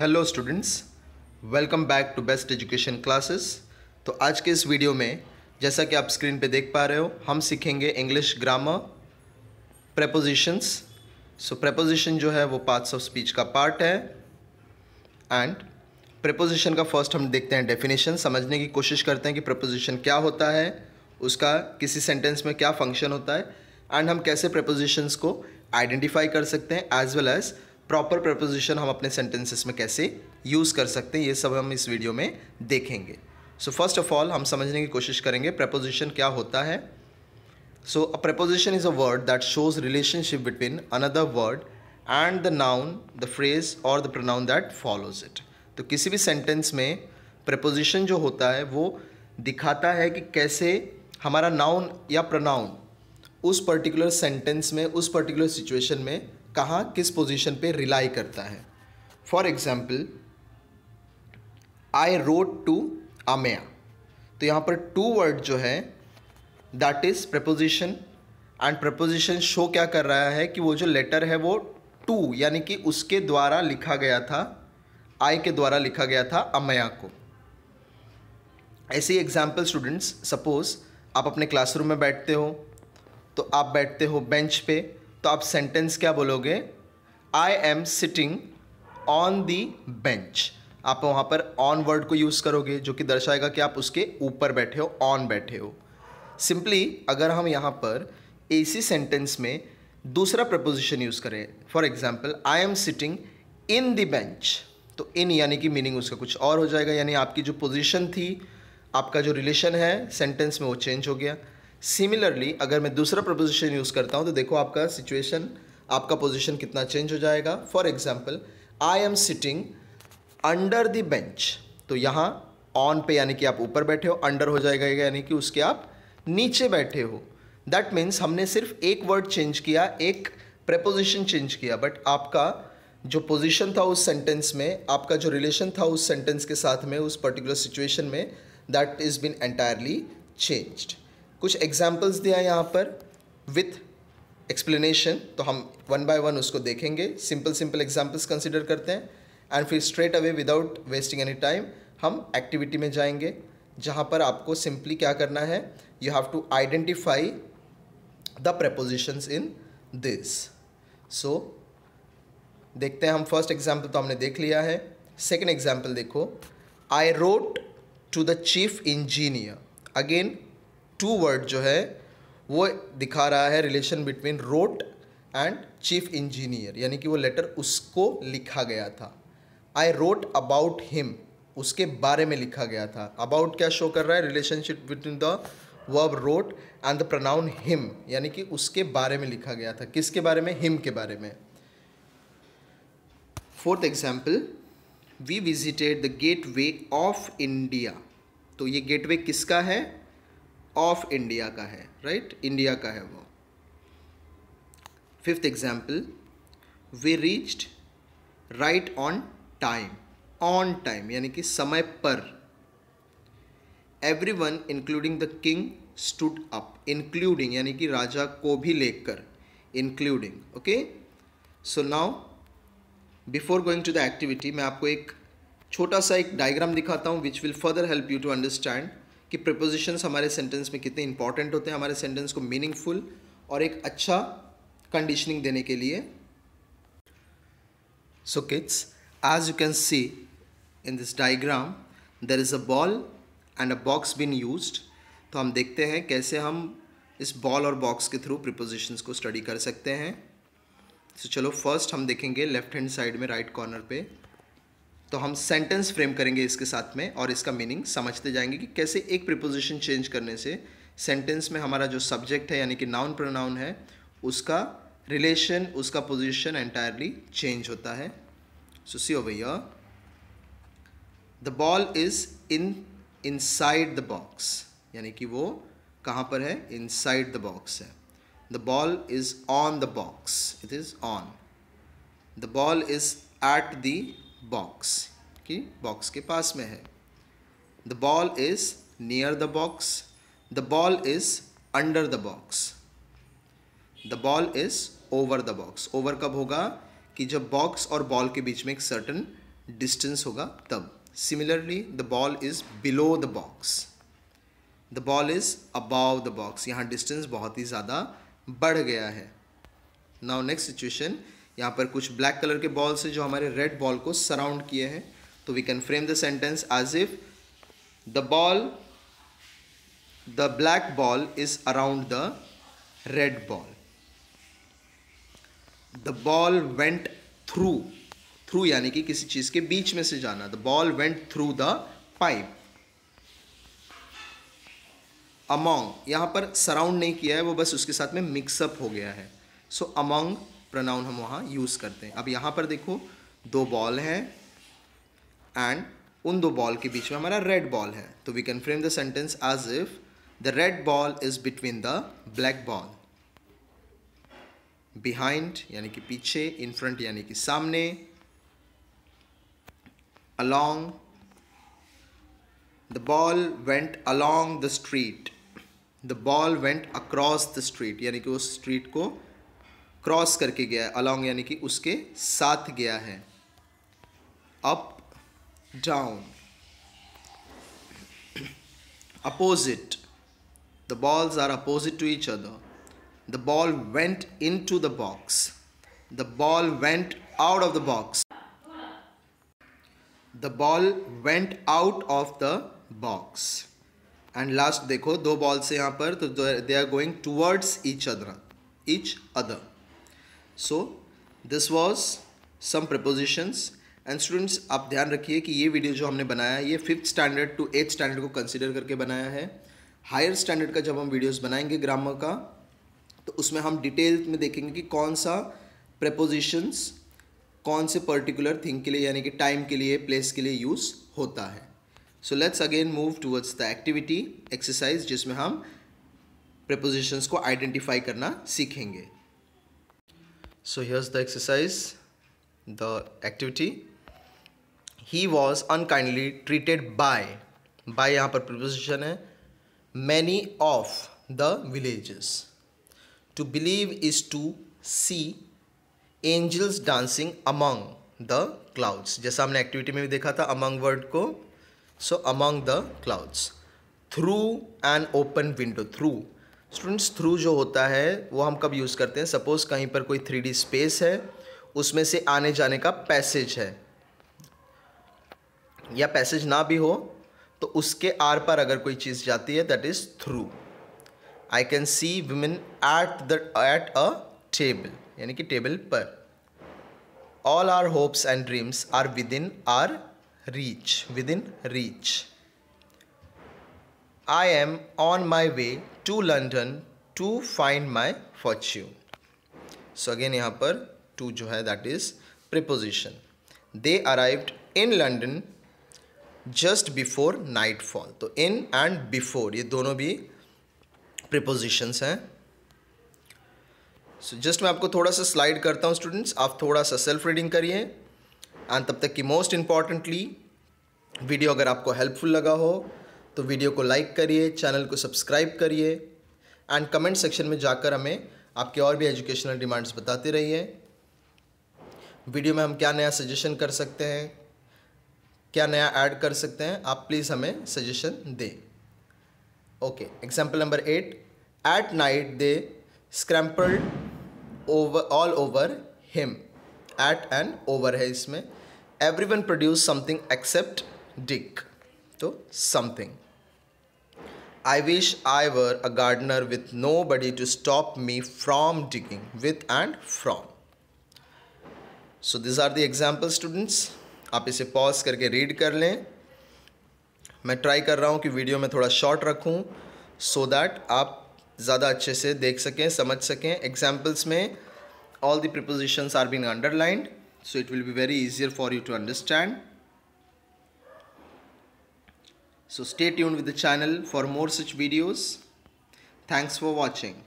Hello students welcome back to best education classes तो आज के इस वीडियो में जैसा कि आप स्क्रीन पे देख पा रहे हो हम सीखेंगे English grammar prepositions so preposition जो है वो पार्ट्स ऑफ स्पीच का पार्ट है एंड प्रपोजिशन का फर्स्ट हम देखते हैं डेफिनेशन समझने की कोशिश करते हैं कि प्रपोजिशन क्या होता है उसका किसी सेंटेंस में क्या फंक्शन होता है एंड हम कैसे प्रपोजिशंस को आइडेंटिफाई कर सकते हैं as well as proper preposition हम अपने सेंटेंसेस में कैसे यूज़ कर सकते हैं ये सब हम इस वीडियो में देखेंगे सो फर्स्ट ऑफ ऑल हम समझने की कोशिश करेंगे प्रपोजिशन क्या होता है so a preposition is a word that shows relationship between another word and the noun the phrase और the pronoun that follows it तो किसी भी सेंटेंस में प्रपोजिशन जो होता है वो दिखाता है कि कैसे हमारा नाउन या प्रोनाउन उस पर्टिकुलर सेंटेंस में उस पर्टिकुलर सिचुएशन में कहाँ किस पोजीशन पे रिलाई करता है for example I rode to Ameya तो यहाँ पर टू वर्ड जो है that is preposition and preposition show क्या कर रहा है कि वो जो लेटर है वो टू यानी कि उसके द्वारा लिखा गया था आई के द्वारा लिखा गया था अमया को ऐसे एग्जाम्पल स्टूडेंट्स सपोज़ आप अपने क्लासरूम में बैठते हो तो आप बैठते हो बेंच पे तो आप सेंटेंस क्या बोलोगे I am sitting on the bench आप वहाँ पर ऑन वर्ड को यूज़ करोगे जो कि दर्शाएगा कि आप उसके ऊपर बैठे हो ऑन बैठे हो सिंपली अगर हम यहाँ पर एसी सेंटेंस में दूसरा प्रपोजिशन यूज़ करें for example I am sitting in the bench तो इन यानी कि मीनिंग उसका कुछ और हो जाएगा यानी आपकी जो पोजिशन थी आपका जो रिलेशन है सेंटेंस में वो चेंज हो गया सिमिलरली अगर मैं दूसरा प्रपोजिशन यूज़ करता हूँ तो देखो आपका सिचुएशन आपका पोजिशन कितना चेंज हो जाएगा for example I am sitting under the bench तो यहाँ ऑन पे यानी कि आप ऊपर बैठे हो अंडर हो जाएगा यानी कि उसके आप नीचे बैठे हो दैट मीन्स हमने सिर्फ एक वर्ड चेंज किया एक प्रपोजिशन चेंज किया बट आपका जो पोजिशन था उस सेंटेंस में आपका जो रिलेशन था उस सेंटेंस के साथ में उस पर्टिकुलर सिचुएशन में that is been entirely changed कुछ एग्जाम्पल्स दिया यहाँ पर विथ एक्सप्लेनेशन तो हम वन बाय वन उसको देखेंगे सिंपल सिंपल एग्जाम्पल्स कंसिडर करते हैं एंड फिर straight away without wasting any time हम एक्टिविटी में जाएंगे जहाँ पर आपको सिंपली क्या करना है you have to identify the prepositions in this so देखते हैं हम फर्स्ट एग्जाम्पल तो हमने देख लिया है सेकेंड एग्जाम्पल देखो I wrote to the chief engineer again to word जो है वो दिखा रहा है relation between wrote and chief engineer यानी कि वो लेटर उसको लिखा गया था आई रोट अबाउट हिम उसके बारे में लिखा गया था अबाउट क्या शो कर रहा है relationship between the verb wrote and the pronoun him यानी कि उसके बारे में लिखा गया था किसके बारे में हिम के बारे में fourth example we visited the gateway of India तो ये गेट वे किसका है ऑफ इंडिया का है राइट right? इंडिया का है वो fifth example we reached right on time on time यानी कि समय पर everyone including the king stood up including यानी कि राजा को भी लेकर including okay so now before going to the activity मैं आपको एक छोटा सा एक डायग्राम दिखाता हूँ which will further help you to understand कि प्रिपोजिशंस हमारे सेंटेंस में कितने इंपॉर्टेंट होते हैं हमारे सेंटेंस को मीनिंगफुल और एक अच्छा कंडीशनिंग देने के लिए so kids as you can see in this diagram there is a ball and a box been used तो हम देखते हैं कैसे हम इस बॉल और बॉक्स के थ्रू प्रिपोजिशंस को स्टडी कर सकते हैं सो so, चलो फर्स्ट हम देखेंगे लेफ्ट हैंड साइड में राइट right कॉर्नर पे तो हम सेंटेंस फ्रेम करेंगे इसके साथ में और इसका मीनिंग समझते जाएंगे कि कैसे एक प्रिपोजिशन चेंज करने से सेंटेंस में हमारा जो सब्जेक्ट है यानी कि नाउन प्रोनाउन है उसका रिलेशन उसका पोजिशन एंटायरली चेंज होता है सो सी ओ भैया the ball is in inside the box यानी कि वो कहाँ पर है इन साइड द बॉक्स है the ball is on the box it is on the ball is at the box कि बॉक्स के पास में है the ball is near the box the ball is under the box the ball is over the box over कब होगा कि जब box और बॉल के बीच में एक सर्टन डिस्टेंस होगा तब similarly the ball is below the box the ball is above the box यहाँ डिस्टेंस बहुत ही ज़्यादा बढ़ गया है नाउ नेक्स्ट सिचुएशन यहाँ पर कुछ ब्लैक कलर के बॉल्स हैं जो हमारे रेड बॉल को सराउंड किए हैं तो we can frame the sentence as if the ball the black ball is around the red ball the ball went through through यानी कि किसी चीज़ के बीच में से जाना the ball went through the pipe among यहां पर सराउंड नहीं किया है वो बस उसके साथ में मिक्सअप हो गया है सो अमोंग प्रोनाउन हम वहाँ यूज़ करते हैं अब यहाँ पर देखो दो बॉल हैं एंड उन दो बॉल के बीच में हमारा रेड बॉल है तो we can frame the sentence as if the red ball is between the black ball behind यानी कि पीछे इन फ्रंट यानी कि सामने along the ball went along the street the ball went across the street यानी कि उस street को क्रॉस करके गया है अलॉन्ग यानी कि उसके साथ गया है up down opposite the balls are opposite to other the ball went into the box the ball went out of the box the ball went out of the box and last देखो दो balls है यहाँ पर तो they are going towards each other each other so this was some prepositions and students आप ध्यान रखिए कि ये वीडियो जो हमने बनाया है ये fifth standard to eighth standard को कंसिडर करके बनाया है हायर स्टैंडर्ड का जब हम वीडियोस बनाएंगे ग्रामर का तो उसमें हम डिटेल में देखेंगे कि कौन सा प्रपोजिशंस कौन से पर्टिकुलर थिंग के लिए यानी कि टाइम के लिए प्लेस के लिए यूज़ होता है so let's again move towards the activity exercise जिसमें हम प्रपोजिशंस को आइडेंटिफाई करना सीखेंगे So here's the exercise, the activity. He was unkindly treated by, by यहाँ पर preposition है many of the villages. To believe is to see angels dancing among the clouds. जैसा हमने activity में भी देखा था among word को. So among the clouds. Through an open window. Through students through जो होता है वो हम कब यूज़ करते हैं सपोज़ कहीं पर कोई थ्री स्पेस है उसमें से आने जाने का पैसेज है या पैसेज ना भी हो तो उसके आर पर अगर कोई चीज़ जाती है that is through I can see women at the at a table यानी कि टेबल पर all our hopes and dreams are within our reach within reach I am on my way to London to find my fortune. So again यहाँ पर to जो है that is preposition. They arrived in London just before nightfall. तो in and before ये दोनों भी prepositions हैं सो so, just मैं आपको थोड़ा सा स्लाइड करता हूँ स्टूडेंट्स आप थोड़ा सा सेल्फ रीडिंग करिए एंड तब तक की मोस्ट इम्पॉर्टेंटली वीडियो अगर आपको हेल्पफुल लगा हो तो वीडियो को लाइक करिए चैनल को सब्सक्राइब करिए एंड कमेंट सेक्शन में जाकर हमें आपके और भी एजुकेशनल डिमांड्स बताते रहिए वीडियो में हम क्या नया सजेशन कर सकते हैं क्या नया ऐड कर सकते हैं आप प्लीज़ हमें सजेशन दें okay example number eight at night they scrambled over all over him at and over है इसमें everyone produce something except Dick तो I wish I were a gardener with nobody to stop me from digging with and from so these are the example students आप इसे pause करके read कर लें मैं try कर रहा हूँ कि वीडियो में थोड़ा शॉर्ट रखूँ सो दैट आप ज़्यादा अच्छे से देख सकें समझ सकें एग्जाम्पल्स में all the prepositions are been underlined so it will be very easier for you to understand So stay tuned with the channel for more such videos. Thanks for watching.